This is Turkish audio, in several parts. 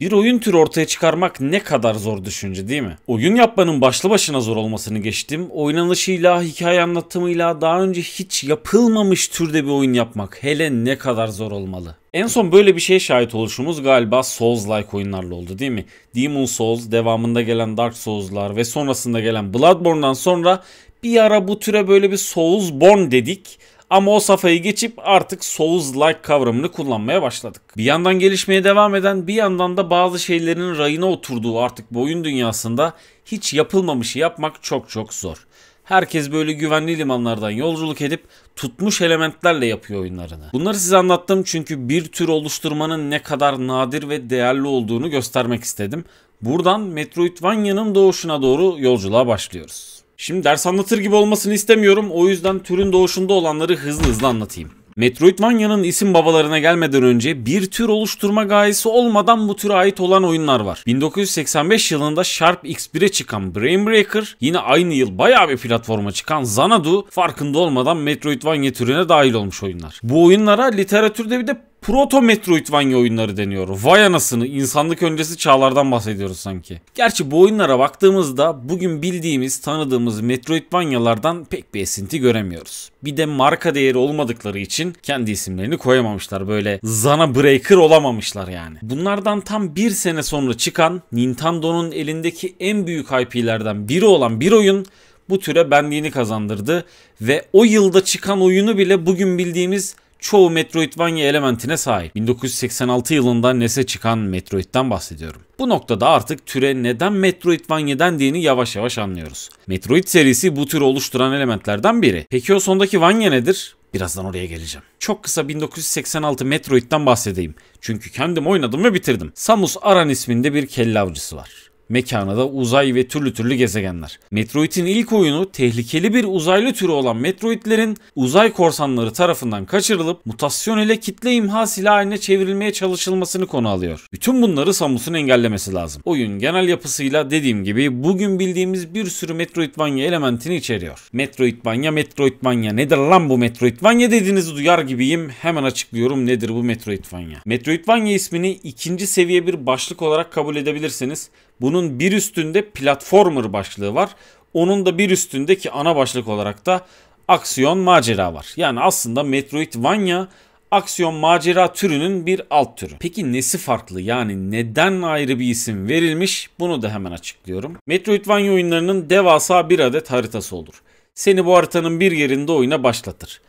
Bir oyun türü ortaya çıkarmak ne kadar zor düşünce değil mi? Oyun yapmanın başlı başına zor olmasını geçtim. Oynanışıyla, hikaye anlatımıyla daha önce hiç yapılmamış türde bir oyun yapmak hele ne kadar zor olmalı. En son böyle bir şeye şahit oluşumuz galiba Souls-like oyunlarla oldu değil mi? Demon Souls, devamında gelen Dark Souls'lar ve sonrasında gelen Bloodborne'dan sonra bir ara bu türe böyle bir Soulsborne dedik. Ama o safhayı geçip artık Souls-like kavramını kullanmaya başladık. Bir yandan gelişmeye devam eden bir yandan da bazı şeylerin rayına oturduğu artık bu oyun dünyasında hiç yapılmamışı yapmak çok çok zor. Herkes böyle güvenli limanlardan yolculuk edip tutmuş elementlerle yapıyor oyunlarını. Bunları size anlattım çünkü bir tür oluşturmanın ne kadar nadir ve değerli olduğunu göstermek istedim. Buradan Metroidvania'nın doğuşuna doğru yolculuğa başlıyoruz. Şimdi ders anlatır gibi olmasını istemiyorum o yüzden türün doğuşunda olanları hızlı hızlı anlatayım. Metroidvania'nın isim babalarına gelmeden önce bir tür oluşturma gayesi olmadan bu türe ait olan oyunlar var. 1985 yılında Sharp X1'e çıkan Brainbreaker, yine aynı yıl bayağı bir platforma çıkan Xanadu farkında olmadan Metroidvania türüne dahil olmuş oyunlar. Bu oyunlara literatürde bir de Proto Metroidvania oyunları deniyor. Vay anasını insanlık öncesi çağlardan bahsediyoruz sanki. Gerçi bu oyunlara baktığımızda bugün bildiğimiz tanıdığımız Metroidvania'lardan pek bir esinti göremiyoruz. Bir de marka değeri olmadıkları için kendi isimlerini koyamamışlar böyle zana breaker olamamışlar yani. Bunlardan tam bir sene sonra çıkan Nintendo'nun elindeki en büyük IP'lerden biri olan bir oyun bu türe benliğini kazandırdı ve o yılda çıkan oyunu bile bugün bildiğimiz çoğu Metroidvania elementine sahip. 1986 yılında NES'e e'e çıkan Metroid'den bahsediyorum. Bu noktada artık türe neden Metroidvania dendiğini yavaş yavaş anlıyoruz. Metroid serisi bu türü oluşturan elementlerden biri. Peki o sondaki Vanya nedir? Birazdan oraya geleceğim. Çok kısa 1986 Metroid'den bahsedeyim. Çünkü kendim oynadım ve bitirdim. Samus Aran isminde bir kelle avcısı var. Mekana da uzay ve türlü türlü gezegenler. Metroid'in ilk oyunu tehlikeli bir uzaylı türü olan Metroid'lerin uzay korsanları tarafından kaçırılıp mutasyon ile kitle imha silahı haline çevrilmeye çalışılmasını konu alıyor. Bütün bunları Samus'un engellemesi lazım. Oyun genel yapısıyla dediğim gibi bugün bildiğimiz bir sürü Metroidvania elementini içeriyor. Metroidvania, Metroidvania nedir lan bu Metroidvania dediğinizi duyar gibiyim. Hemen açıklıyorum nedir bu Metroidvania. Metroidvania ismini ikinci seviye bir başlık olarak kabul edebilirsiniz. Bunun bir üstünde platformer başlığı var. Onun da bir üstündeki ana başlık olarak da aksiyon macera var. Yani aslında Metroidvania aksiyon macera türünün bir alt türü. Peki nesi farklı yani neden ayrı bir isim verilmiş bunu da hemen açıklıyorum. Metroidvania oyunlarının devasa bir adet haritası olur. Seni bu haritanın bir yerinde oyuna başlatır.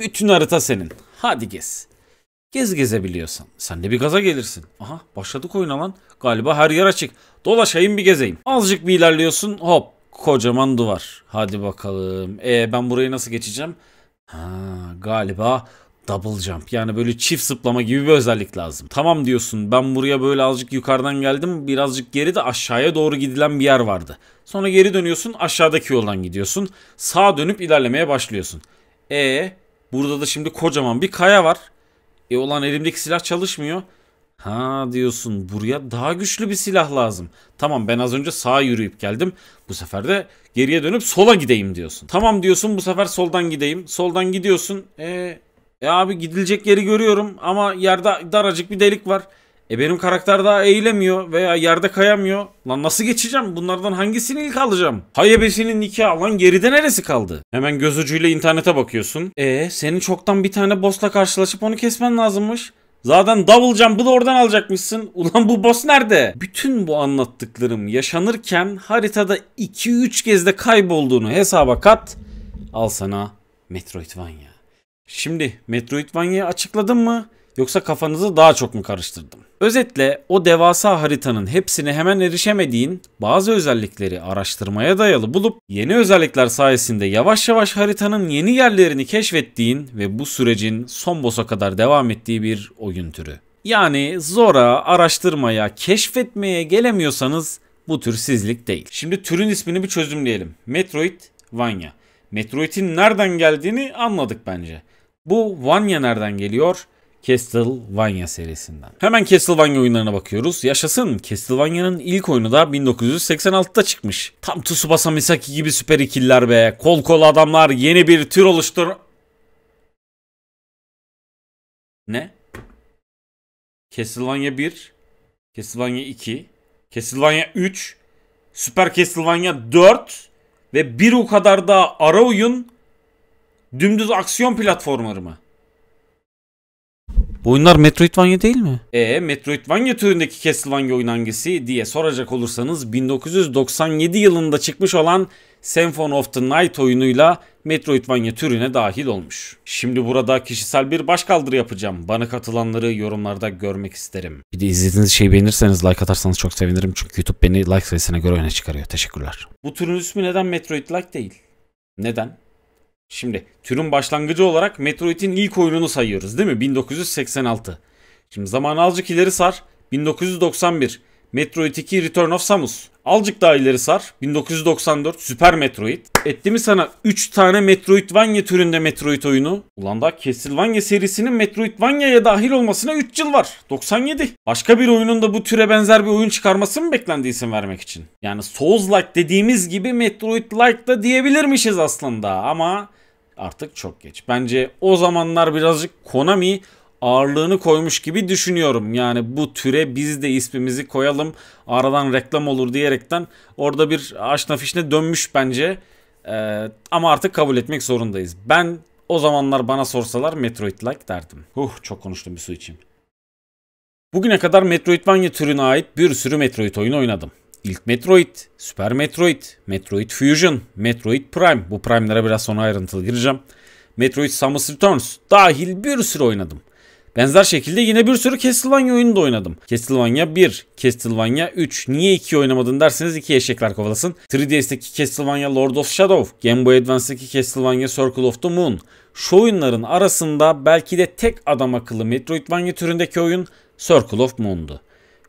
Bütün harita senin. Hadi gez. Gez gezebiliyorsan. Sen de bir gaza gelirsin. Aha başladık oyuna lan. Galiba her yer açık. Dolaşayım bir gezeyim. Azıcık bir ilerliyorsun hop. Kocaman duvar. Hadi bakalım. E ben burayı nasıl geçeceğim? Ha galiba double jump yani böyle çift zıplama gibi bir özellik lazım. Tamam diyorsun ben buraya böyle azıcık yukarıdan geldim birazcık geri de aşağıya doğru gidilen bir yer vardı. Sonra geri dönüyorsun aşağıdaki yoldan gidiyorsun sağa dönüp ilerlemeye başlıyorsun. E burada da şimdi kocaman bir kaya var. E olan elimdeki silah çalışmıyor. Ha diyorsun buraya daha güçlü bir silah lazım. Tamam ben az önce sağa yürüyüp geldim. Bu sefer de geriye dönüp sola gideyim diyorsun. Tamam diyorsun bu sefer soldan gideyim. Soldan gidiyorsun. E, e abi gidilecek yeri görüyorum ama yerde daracık bir delik var. E benim karakter daha eğilemiyor veya yerde kayamıyor. Lan nasıl geçeceğim? Bunlardan hangisini ilk alacağım? Hayebesinin nikahı alan geride neresi kaldı? Hemen göz ucuyla internete bakıyorsun. E senin çoktan bir tane boss'la karşılaşıp onu kesmen lazımmış. Zaten double jump'ı da oradan alacakmışsın. Ulan bu boss nerede? Bütün bu anlattıklarım yaşanırken haritada 2-3 kez de kaybolduğunu hesaba kat. Al sana Metroidvania. Şimdi Metroidvania'yı açıkladın mı? yoksa kafanızı daha çok mu karıştırdım? Özetle o devasa haritanın hepsine hemen erişemediğin bazı özellikleri araştırmaya dayalı bulup yeni özellikler sayesinde yavaş yavaş haritanın yeni yerlerini keşfettiğin ve bu sürecin son boss'a kadar devam ettiği bir oyun türü. Yani zora, araştırmaya, keşfetmeye gelemiyorsanız bu tür sizlik değil. Şimdi türün ismini bir çözümleyelim. Metroid Vanya. Metroid'in nereden geldiğini anladık bence. Bu Vanya nereden geliyor? Castlevania serisinden. Hemen Castlevania oyunlarına bakıyoruz. Yaşasın Castlevania'nın ilk oyunu da 1986'da çıkmış. Tam Tsubasa Misaki gibi süper ikiller be. Kol kol adamlar yeni bir tür oluştur... Ne? Castlevania 1, Castlevania 2, Castlevania 3, Süper Castlevania 4 ve bir o kadar da ara oyun dümdüz aksiyon platformları mı? Bu oyunlar Metroidvania değil mi? E Metroidvania türündeki Castlevania oyun hangisi diye soracak olursanız 1997 yılında çıkmış olan Symphony of the Night oyunuyla Metroidvania türüne dahil olmuş. Şimdi burada kişisel bir başkaldırı yapacağım. Bana katılanları yorumlarda görmek isterim. Bir de izlediğiniz şeyi beğenirseniz like atarsanız çok sevinirim. Çünkü YouTube beni like sayısına göre öne çıkarıyor. Teşekkürler. Bu türün ismi neden Metroid Like değil? Neden? Şimdi türün başlangıcı olarak Metroid'in ilk oyununu sayıyoruz değil mi? 1986. Şimdi zamanı azıcık ileri sar. 1991. Metroid 2 Return of Samus. Alcık daha ileri sar. 1994 Super Metroid. Etti mi sana 3 tane Metroidvania türünde Metroid oyunu? Ulan daha Castlevania serisinin Metroidvania'ya dahil olmasına 3 yıl var. 97. Başka bir oyunun da bu türe benzer bir oyun çıkarması mı beklendi isim vermek için? Yani Souls-like dediğimiz gibi Metroid-like da diyebilirmişiz aslında ama artık çok geç. Bence o zamanlar birazcık Konami ağırlığını koymuş gibi düşünüyorum. Yani bu türe biz de ismimizi koyalım aradan reklam olur diyerekten orada bir aşna fişne dönmüş bence. Ee, ama artık kabul etmek zorundayız. Ben o zamanlar bana sorsalar Metroid-like derdim. Huh çok konuştum bir su içeyim. Bugüne kadar Metroidvania türüne ait bir sürü Metroid oyunu oynadım. İlk Metroid, Super Metroid, Metroid Fusion, Metroid Prime. Bu Prime'lere biraz sonra ayrıntılı gireceğim. Metroid Samus Returns dahil bir sürü oynadım. Benzer şekilde yine bir sürü Castlevania oyunu da oynadım. Castlevania 1, Castlevania 3. Niye 2 oynamadın derseniz 2 eşekler kovalasın. 3DS'teki Castlevania Lord of Shadow, Game Boy Advance'daki Castlevania Circle of the Moon. Şu oyunların arasında belki de tek adam akıllı Metroidvania türündeki oyun Circle of Moon'du.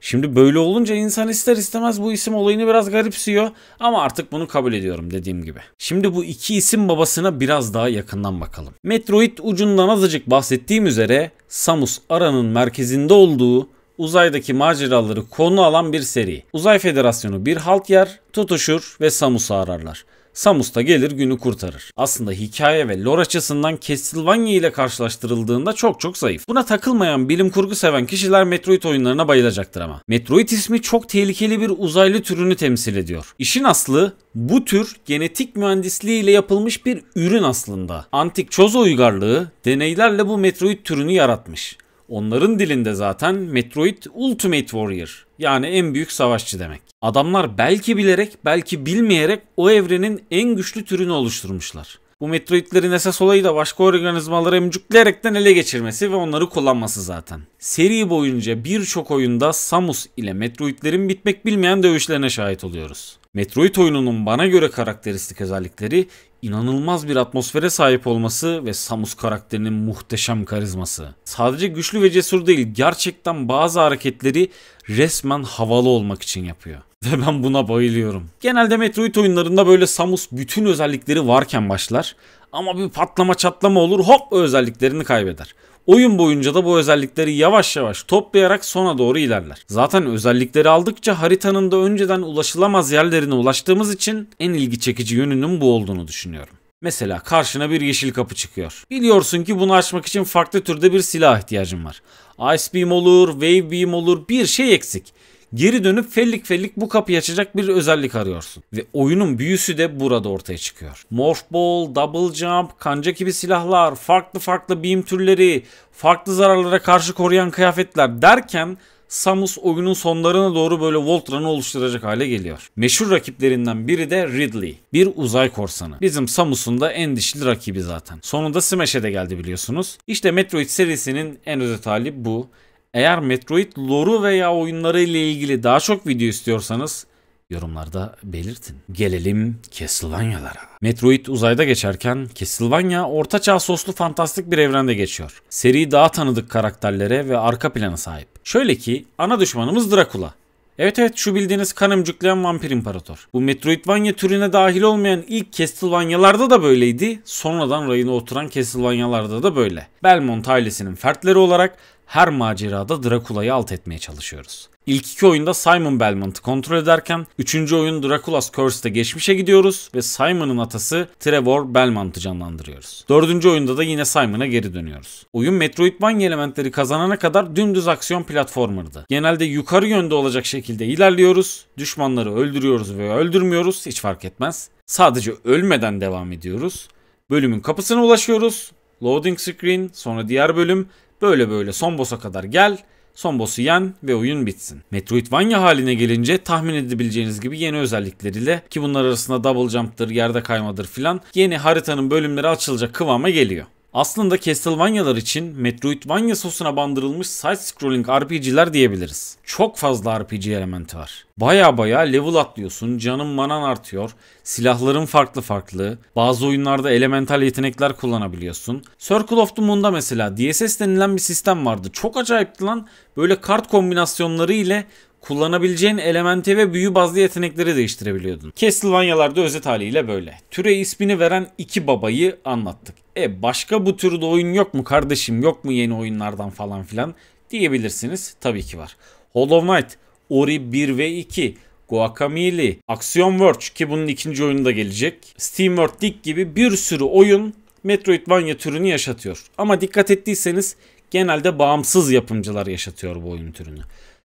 Şimdi böyle olunca insan ister istemez bu isim olayını biraz garipsiyor ama artık bunu kabul ediyorum dediğim gibi. Şimdi bu iki isim babasına biraz daha yakından bakalım. Metroid ucundan azıcık bahsettiğim üzere Samus Aran'ın merkezinde olduğu uzaydaki maceraları konu alan bir seri. Uzay Federasyonu bir halt yer, tutuşur ve Samus'u ararlar. Samus da gelir günü kurtarır. Aslında hikaye ve lore açısından Castlevania ile karşılaştırıldığında çok çok zayıf. Buna takılmayan bilim kurgu seven kişiler Metroid oyunlarına bayılacaktır ama. Metroid ismi çok tehlikeli bir uzaylı türünü temsil ediyor. İşin aslı bu tür genetik mühendisliği ile yapılmış bir ürün aslında. Antik Çozo uygarlığı deneylerle bu Metroid türünü yaratmış. Onların dilinde zaten Metroid Ultimate Warrior yani en büyük savaşçı demek. Adamlar belki bilerek belki bilmeyerek o evrenin en güçlü türünü oluşturmuşlar. Bu Metroid'lerin esas olayı da başka organizmaları emcükleyerekten ele geçirmesi ve onları kullanması zaten. Seri boyunca birçok oyunda Samus ile Metroid'lerin bitmek bilmeyen dövüşlerine şahit oluyoruz. Metroid oyununun bana göre karakteristik özellikleri inanılmaz bir atmosfere sahip olması ve Samus karakterinin muhteşem karizması. Sadece güçlü ve cesur değil, gerçekten bazı hareketleri resmen havalı olmak için yapıyor. Ve ben buna bayılıyorum. Genelde Metroid oyunlarında böyle Samus bütün özellikleri varken başlar ama bir patlama çatlama olur hop özelliklerini kaybeder. Oyun boyunca da bu özellikleri yavaş yavaş toplayarak sona doğru ilerler. Zaten özellikleri aldıkça haritanın da önceden ulaşılamaz yerlerine ulaştığımız için en ilgi çekici yönünün bu olduğunu düşünüyorum. Mesela karşına bir yeşil kapı çıkıyor. Biliyorsun ki bunu açmak için farklı türde bir silah ihtiyacın var. Ice Beam olur, Wave Beam olur bir şey eksik. Geri dönüp fellik fellik bu kapıyı açacak bir özellik arıyorsun. Ve oyunun büyüsü de burada ortaya çıkıyor. Morph Ball, Double Jump, kanca gibi silahlar, farklı farklı beam türleri, farklı zararlara karşı koruyan kıyafetler derken Samus oyunun sonlarına doğru böyle Voltran'ı oluşturacak hale geliyor. Meşhur rakiplerinden biri de Ridley. Bir uzay korsanı. Bizim Samus'un da en dişli rakibi zaten. Sonunda Smash'e de geldi biliyorsunuz. İşte Metroid serisinin en özet hali bu. Eğer Metroid lore'u veya oyunları ile ilgili daha çok video istiyorsanız yorumlarda belirtin. Gelelim Castlevania'lara. Metroid uzayda geçerken Castlevania ortaçağ soslu fantastik bir evrende geçiyor. Seri daha tanıdık karakterlere ve arka plana sahip. Şöyle ki ana düşmanımız Dracula. Evet evet şu bildiğiniz kan emcükleyen vampir imparator. Bu Metroidvania türüne dahil olmayan ilk Castlevania'larda da böyleydi. Sonradan rayına oturan Castlevania'larda da böyle. Belmont ailesinin fertleri olarak her macerada Drakula'yı alt etmeye çalışıyoruz. İlk iki oyunda Simon Belmont'ı kontrol ederken üçüncü oyun Dracula's Curse'de geçmişe gidiyoruz ve Simon'ın atası Trevor Belmont'ı canlandırıyoruz. Dördüncü oyunda da yine Simon'a geri dönüyoruz. Oyun Metroidvania elementleri kazanana kadar dümdüz aksiyon platformer'dı. Genelde yukarı yönde olacak şekilde ilerliyoruz, düşmanları öldürüyoruz veya öldürmüyoruz hiç fark etmez. Sadece ölmeden devam ediyoruz. Bölümün kapısına ulaşıyoruz. Loading screen, sonra diğer bölüm Böyle böyle son boss'a kadar gel, son boss'u yen ve oyun bitsin. Metroidvania haline gelince tahmin edebileceğiniz gibi yeni özellikleriyle ki bunlar arasında double jump'tır, yerde kaymadır filan yeni haritanın bölümleri açılacak kıvama geliyor. Aslında Castlevania'lar için Metroidvania sosuna bandırılmış side-scrolling RPG'ler diyebiliriz. Çok fazla RPG elementi var. Baya baya level atlıyorsun, canın manan artıyor, silahların farklı farklı, bazı oyunlarda elemental yetenekler kullanabiliyorsun. Circle of the Moon'da mesela DSS denilen bir sistem vardı. Çok acayipti lan. Böyle kart kombinasyonları ile kullanabileceğin elementi ve büyü bazlı yetenekleri değiştirebiliyordun. Castlevania'larda özet haliyle böyle. Türe ismini veren iki babayı anlattık. E başka bu türde oyun yok mu kardeşim yok mu yeni oyunlardan falan filan diyebilirsiniz. Tabii ki var. Hollow Knight, Ori 1 ve 2, Guacamelee, Action Verge ki bunun ikinci oyunu gelecek. Steam World Dig gibi bir sürü oyun Metroidvania türünü yaşatıyor. Ama dikkat ettiyseniz genelde bağımsız yapımcılar yaşatıyor bu oyun türünü.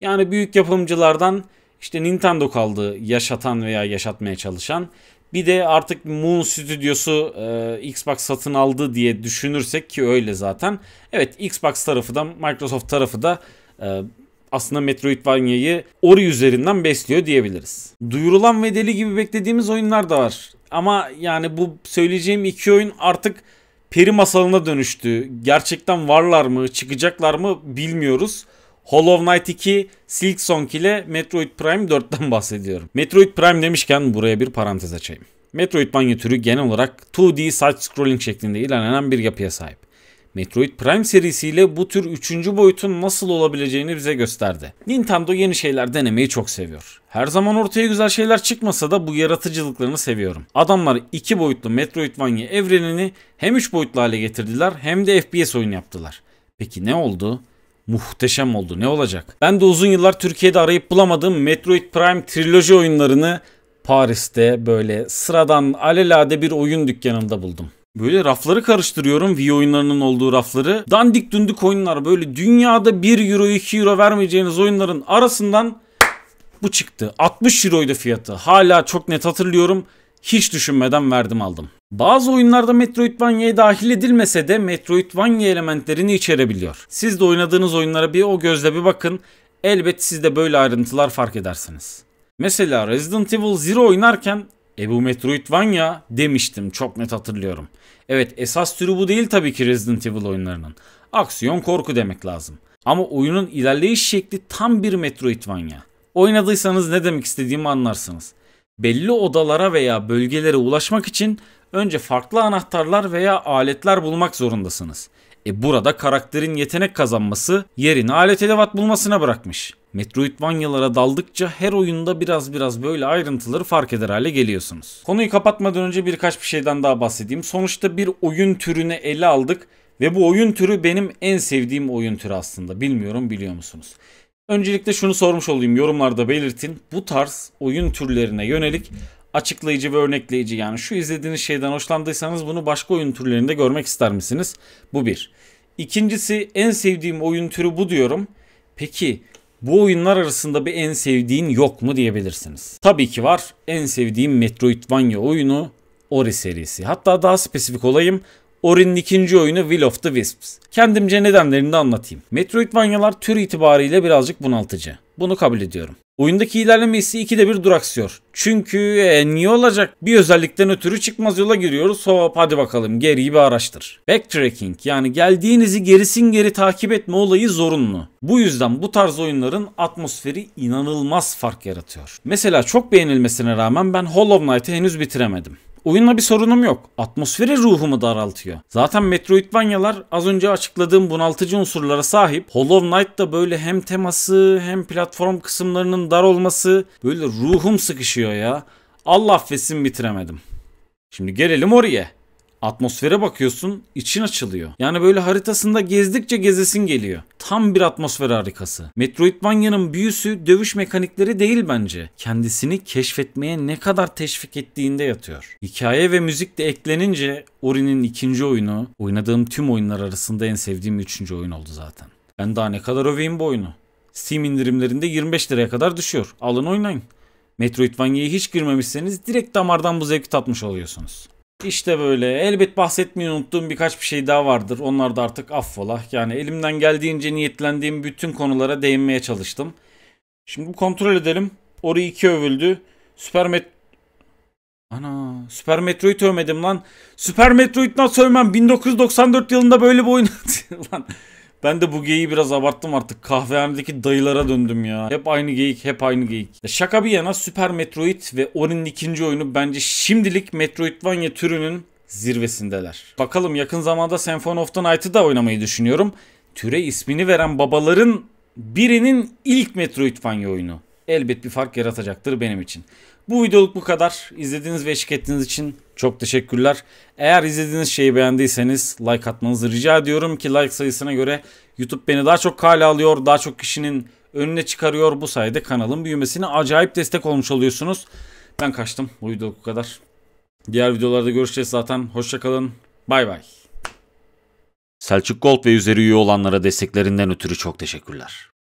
Yani büyük yapımcılardan işte Nintendo kaldı yaşatan veya yaşatmaya çalışan. Bir de artık Moon Studios'u e, Xbox satın aldı diye düşünürsek ki öyle zaten. Evet Xbox tarafı da Microsoft tarafı da e, aslında Metroidvania'yı Ori üzerinden besliyor diyebiliriz. Duyurulan ve deli gibi beklediğimiz oyunlar da var. Ama yani bu söyleyeceğim iki oyun artık peri masalına dönüştü. Gerçekten varlar mı, çıkacaklar mı bilmiyoruz. Hollow Knight 2, Silk Song ile Metroid Prime 4'ten bahsediyorum. Metroid Prime demişken buraya bir parantez açayım. Metroidvania türü genel olarak 2D side-scrolling şeklinde ilerlenen bir yapıya sahip. Metroid Prime serisiyle bu tür üçüncü boyutun nasıl olabileceğini bize gösterdi. Nintendo yeni şeyler denemeyi çok seviyor. Her zaman ortaya güzel şeyler çıkmasa da bu yaratıcılıklarını seviyorum. Adamlar iki boyutlu Metroidvania evrenini hem üç boyutlu hale getirdiler hem de FPS oyun yaptılar. Peki ne oldu? muhteşem oldu. Ne olacak? Ben de uzun yıllar Türkiye'de arayıp bulamadığım Metroid Prime triloji oyunlarını Paris'te böyle sıradan alelade bir oyun dükkanında buldum. Böyle rafları karıştırıyorum Wii oyunlarının olduğu rafları. Dandik dündük oyunlar böyle dünyada 1 euro 2 euro vermeyeceğiniz oyunların arasından bu çıktı. 60 euroydu fiyatı. Hala çok net hatırlıyorum. Hiç düşünmeden verdim aldım. Bazı oyunlarda Metroidvania'ya dahil edilmese de Metroidvania elementlerini içerebiliyor. Siz de oynadığınız oyunlara bir o gözle bir bakın. Elbet siz de böyle ayrıntılar fark edersiniz. Mesela Resident Evil Zero oynarken e bu Metroidvania demiştim çok net hatırlıyorum. Evet esas türü bu değil tabii ki Resident Evil oyunlarının. Aksiyon korku demek lazım. Ama oyunun ilerleyiş şekli tam bir Metroidvania. Oynadıysanız ne demek istediğimi anlarsınız. Belli odalara veya bölgelere ulaşmak için önce farklı anahtarlar veya aletler bulmak zorundasınız. E burada karakterin yetenek kazanması yerini alet edevat bulmasına bırakmış. Metroidvania'lara daldıkça her oyunda biraz biraz böyle ayrıntıları fark eder hale geliyorsunuz. Konuyu kapatmadan önce birkaç bir şeyden daha bahsedeyim. Sonuçta bir oyun türünü ele aldık ve bu oyun türü benim en sevdiğim oyun türü aslında. Bilmiyorum biliyor musunuz? Öncelikle şunu sormuş olayım yorumlarda belirtin. Bu tarz oyun türlerine yönelik açıklayıcı ve örnekleyici. Yani şu izlediğiniz şeyden hoşlandıysanız bunu başka oyun türlerinde görmek ister misiniz? Bu bir. İkincisi en sevdiğim oyun türü bu diyorum. Peki bu oyunlar arasında bir en sevdiğin yok mu diyebilirsiniz. Tabii ki var. En sevdiğim Metroidvania oyunu Ori serisi. Hatta daha spesifik olayım. Ori'nin ikinci oyunu Will of the Wisps. Kendimce nedenlerini de anlatayım. Metroidvania'lar tür itibariyle birazcık bunaltıcı. Bunu kabul ediyorum. Oyundaki ilerleme hissi ikide bir duraksıyor. Çünkü e, niye olacak? Bir özellikten ötürü çıkmaz yola giriyoruz. Hop hadi bakalım geriyi bir araştır. Backtracking yani geldiğinizi gerisin geri takip etme olayı zorunlu. Bu yüzden bu tarz oyunların atmosferi inanılmaz fark yaratıyor. Mesela çok beğenilmesine rağmen ben Hollow Knight'ı henüz bitiremedim. Oyunla bir sorunum yok. Atmosferi ruhumu daraltıyor. Zaten Metroidvania'lar az önce açıkladığım bunaltıcı unsurlara sahip. Hollow Knight da böyle hem teması hem platform kısımlarının dar olması böyle ruhum sıkışıyor diyor ya. Allah affetsin bitiremedim. Şimdi gelelim oraya. Atmosfere bakıyorsun için açılıyor. Yani böyle haritasında gezdikçe gezesin geliyor. Tam bir atmosfer harikası. Metroidvania'nın büyüsü dövüş mekanikleri değil bence. Kendisini keşfetmeye ne kadar teşvik ettiğinde yatıyor. Hikaye ve müzik de eklenince Ori'nin ikinci oyunu oynadığım tüm oyunlar arasında en sevdiğim üçüncü oyun oldu zaten. Ben daha ne kadar öveyim bu oyunu. Steam indirimlerinde 25 liraya kadar düşüyor. Alın oynayın. Metroidvania'ya hiç girmemişseniz direkt damardan bu zevki tatmış oluyorsunuz. İşte böyle elbet bahsetmeyi unuttuğum birkaç bir şey daha vardır. Onlar da artık affola. Yani elimden geldiğince niyetlendiğim bütün konulara değinmeye çalıştım. Şimdi kontrol edelim. Ori 2 övüldü. Süper Met... Ana Süper Metroid övmedim lan. Süper Metroid nasıl övmem? 1994 yılında böyle bir oyun lan. Ben de bu geyiği biraz abarttım artık. Kahvehanedeki dayılara döndüm ya. Hep aynı geyik, hep aynı geyik. Şaka bir yana Super Metroid ve Orin'in ikinci oyunu bence şimdilik Metroidvania türünün zirvesindeler. Bakalım yakın zamanda Symphony of the Night'ı da oynamayı düşünüyorum. Türe ismini veren babaların birinin ilk Metroidvania oyunu. Elbet bir fark yaratacaktır benim için. Bu videoluk bu kadar. İzlediğiniz ve eşlik ettiğiniz için çok teşekkürler. Eğer izlediğiniz şeyi beğendiyseniz like atmanızı rica ediyorum ki like sayısına göre YouTube beni daha çok kale alıyor. Daha çok kişinin önüne çıkarıyor. Bu sayede kanalın büyümesine acayip destek olmuş oluyorsunuz. Ben kaçtım. Bu videoluk bu kadar. Diğer videolarda görüşeceğiz zaten. Hoşçakalın. Bay bay. Selçuk Gold ve üzeri üye olanlara desteklerinden ötürü çok teşekkürler.